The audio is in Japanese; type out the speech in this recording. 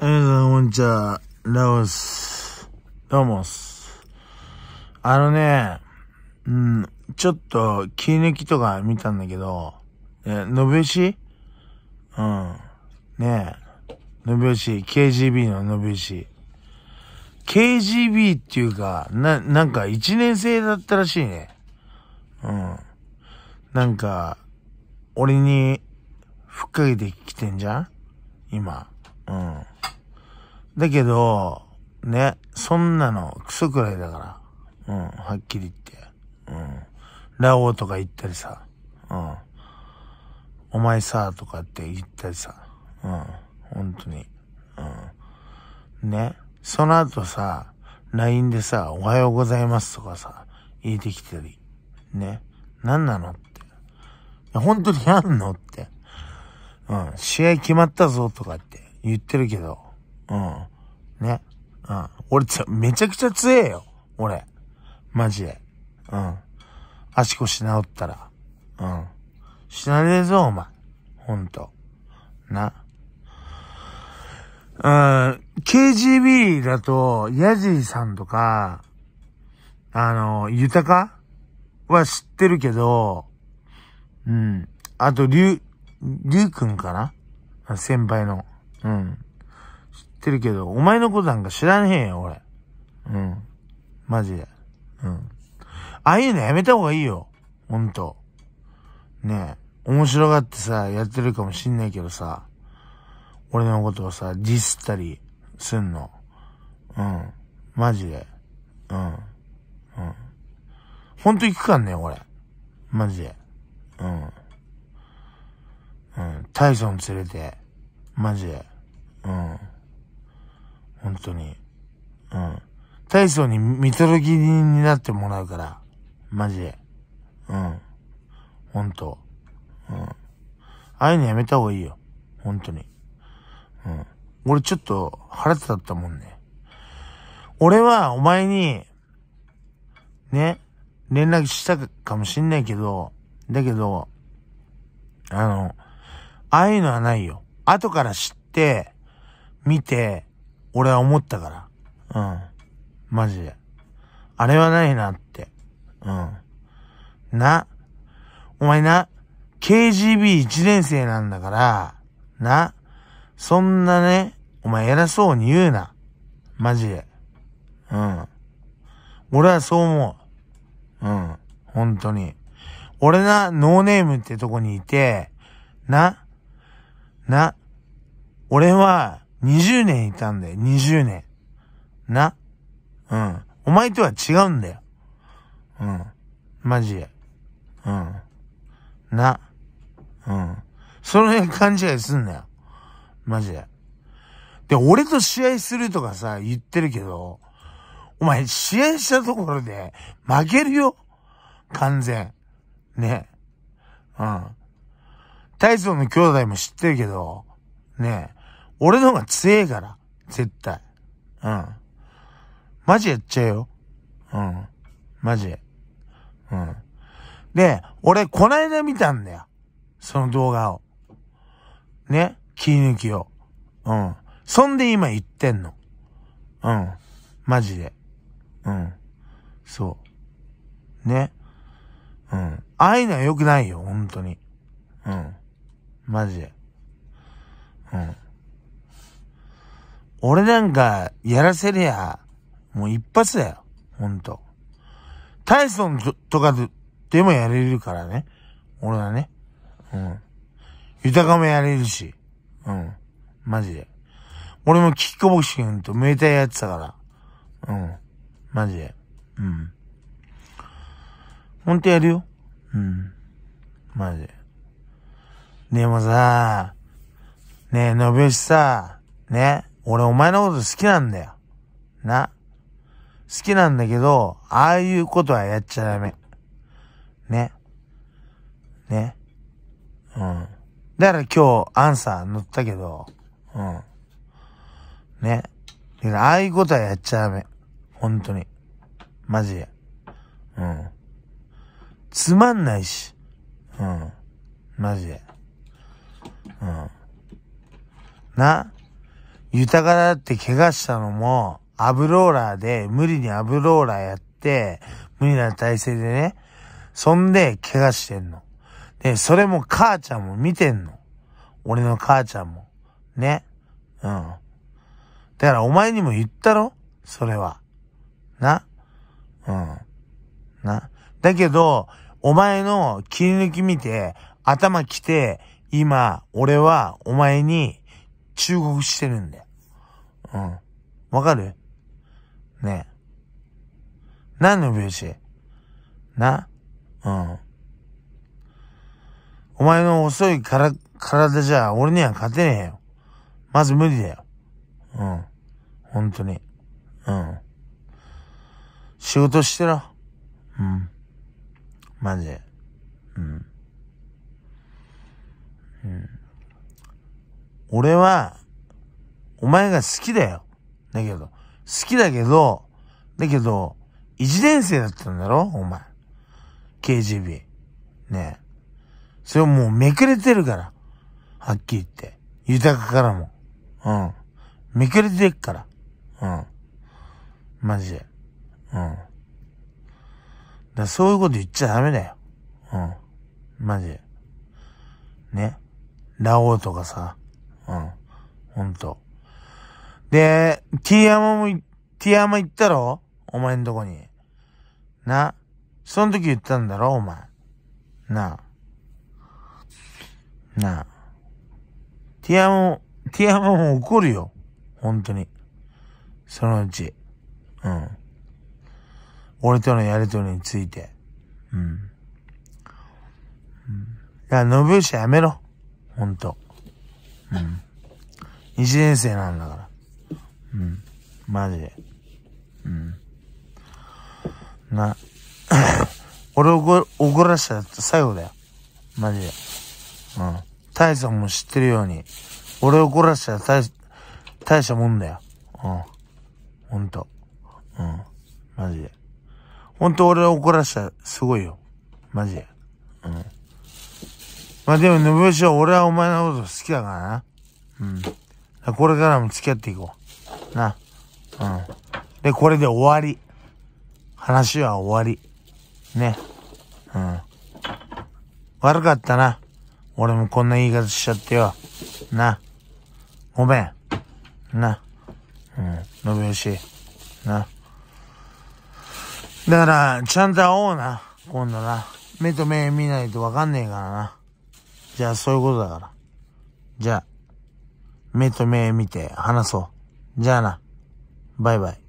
皆さん、こんにちは。ラオス。どうもす。あのね、うん、ちょっと、切り抜きとか見たんだけど、え、のべしうん。ねえ。のべし、KGB ののべし。KGB っていうか、な、なんか一年生だったらしいね。うん。なんか、俺に、ふっかけてきてんじゃん今。うん。だけど、ね、そんなのクソくらいだから。うん、はっきり言って。うん。ラオウとか言ったりさ。うん。お前さ、とかって言ったりさ。うん。本当に。うん。ね。その後さ、LINE でさ、おはようございますとかさ、言えてきたり。ね。何なのって。本当にやんのって。うん。試合決まったぞとかって言ってるけど。うん。ね。うん。俺ちゃ、めちゃくちゃ強えよ。俺。マジで。うん。足腰治ったら。うん。死なねえぞ、お前。ほんと。な。うん、KGB だと、ヤジーさんとか、あの、ユタカは知ってるけど、うん。あと、りゅウ、りゅうくんかな先輩の。うん。ってるけど、お前のことなんか知らねえよ、俺。うん。マジで。うん。ああいうのやめた方がいいよ。ほんと。ねえ。面白がってさ、やってるかもしんないけどさ、俺のことをさ、ディスったりすんの。うん。マジで。うん。うん。ほんと行くかんね、俺。マジで。うん。うん。タイソン連れて。マジで。うん。本当に。うん。大層に見とる気になってもらうから。マジで。うん。本当うん。ああいうのやめた方がいいよ。本当に。うん。俺ちょっと腹立ったもんね。俺はお前に、ね、連絡したかもしんないけど、だけど、あの、ああいうのはないよ。後から知って、見て、俺は思ったから。うん。マジで。あれはないなって。うん。な。お前な、k g b 一年生なんだから、な。そんなね、お前偉そうに言うな。マジで。うん。俺はそう思う。うん。本当に。俺な、ノーネームってとこにいて、な、な、俺は、20年いたんだよ、20年。な。うん。お前とは違うんだよ。うん。マジで。うん。な。うん。その辺勘違いすんなよ。マジで。で、俺と試合するとかさ、言ってるけど、お前、試合したところで、負けるよ。完全。ね。うん。体操の兄弟も知ってるけど、ね。俺の方が強えから。絶対。うん。マジやっちゃえよ。うん。マジ。うん。で、俺、こないだ見たんだよ。その動画を。ね。切り抜きを。うん。そんで今言ってんの。うん。マジで。うん。そう。ね。うん。ああいうのは良くないよ、本当に。うん。マジで。うん。俺なんかやらせりゃ、もう一発だよ。ほんと。タイソンとかでもやれるからね。俺はね。うん。豊カもやれるし。うん。マジで。俺もキックボクシングとメーターやってたから。うん。マジで。うん。ほんとやるよ。うん。マジで。でもさ、ねえ、のびしさ、ね。俺お前のこと好きなんだよ。な。好きなんだけど、ああいうことはやっちゃダメ。ね。ね。うん。だから今日アンサー乗ったけど、うん。ね。ああいうことはやっちゃダメ。本当に。マジで。うん。つまんないし。うん。マジで。うん。な。豊かだって怪我したのも、アブローラーで、無理にアブローラーやって、無理な体勢でね、そんで怪我してんの。で、それも母ちゃんも見てんの。俺の母ちゃんも。ね。うん。だからお前にも言ったろそれは。な。うん。な。だけど、お前の切り抜き見て、頭来て、今、俺はお前に中国してるんだよ。うん。わかるねえ。何の病死なうん。お前の遅いから、体じゃ俺には勝てねえよ。まず無理だよ。うん。本当に。うん。仕事してろ。うん。マジで。うん。うん。俺は、お前が好きだよ。だけど、好きだけど、だけど、一年生だったんだろお前。KGB。ねえ。それもうめくれてるから。はっきり言って。豊かからも。うん。めくれてっから。うん。マジで。うん。だそういうこと言っちゃダメだよ。うん。マジで。ね。ラオウとかさ。うん。ほんと。で、T 山も、T 山行ったろお前んとこに。な。その時言ったんだろお前。ななあ。T 山も、T 山も怒るよ。ほんとに。そのうち。うん。俺とのやりとりについて。うん。うん、伸や、信しやめろ。ほんと。うん。一年生なんだから。うん。マジで。うん。な、俺を怒怒らせたやつ最後だよ。マジで。うん。大佐も知ってるように、俺を怒らせたら大、大したもんだよ。うん。ほんと。うん。マジで。ほんと俺を怒らせたらすごいよ。マジで。うん。まあでも、信しは俺はお前のこと好きだからな。うん。これからも付き合っていこう。な。うん。で、これで終わり。話は終わり。ね。うん。悪かったな。俺もこんな言い方しちゃってよ。な。ごめん。な。うん。信し。な。だから、ちゃんと会おうな。今度な。目と目見ないとわかんねえからな。じゃあそういうことだから。じゃあ、目と目見て話そう。じゃあな。バイバイ。